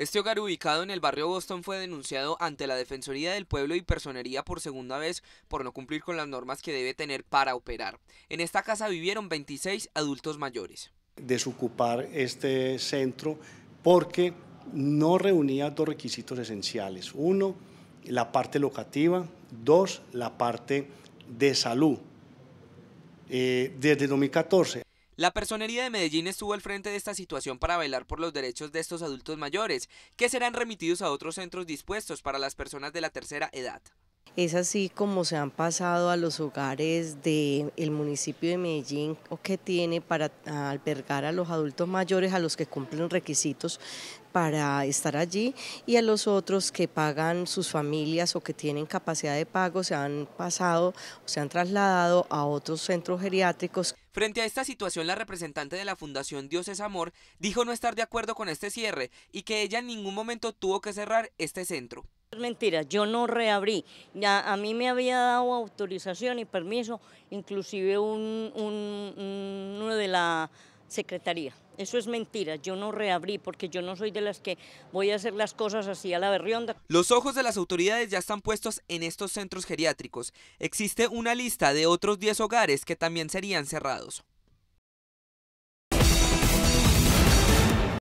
Este hogar ubicado en el barrio Boston fue denunciado ante la Defensoría del Pueblo y Personería por segunda vez por no cumplir con las normas que debe tener para operar. En esta casa vivieron 26 adultos mayores. Desocupar este centro porque no reunía dos requisitos esenciales. Uno, la parte locativa. Dos, la parte de salud. Eh, desde 2014. La personería de Medellín estuvo al frente de esta situación para velar por los derechos de estos adultos mayores, que serán remitidos a otros centros dispuestos para las personas de la tercera edad. Es así como se han pasado a los hogares del municipio de Medellín o que tiene para albergar a los adultos mayores, a los que cumplen requisitos para estar allí y a los otros que pagan sus familias o que tienen capacidad de pago se han pasado o se han trasladado a otros centros geriátricos. Frente a esta situación, la representante de la Fundación Dios es Amor dijo no estar de acuerdo con este cierre y que ella en ningún momento tuvo que cerrar este centro. Mentira, yo no reabrí. Ya, a mí me había dado autorización y permiso, inclusive un, uno de la secretaría. Eso es mentira, yo no reabrí porque yo no soy de las que voy a hacer las cosas así a la berrionda. Los ojos de las autoridades ya están puestos en estos centros geriátricos. Existe una lista de otros 10 hogares que también serían cerrados.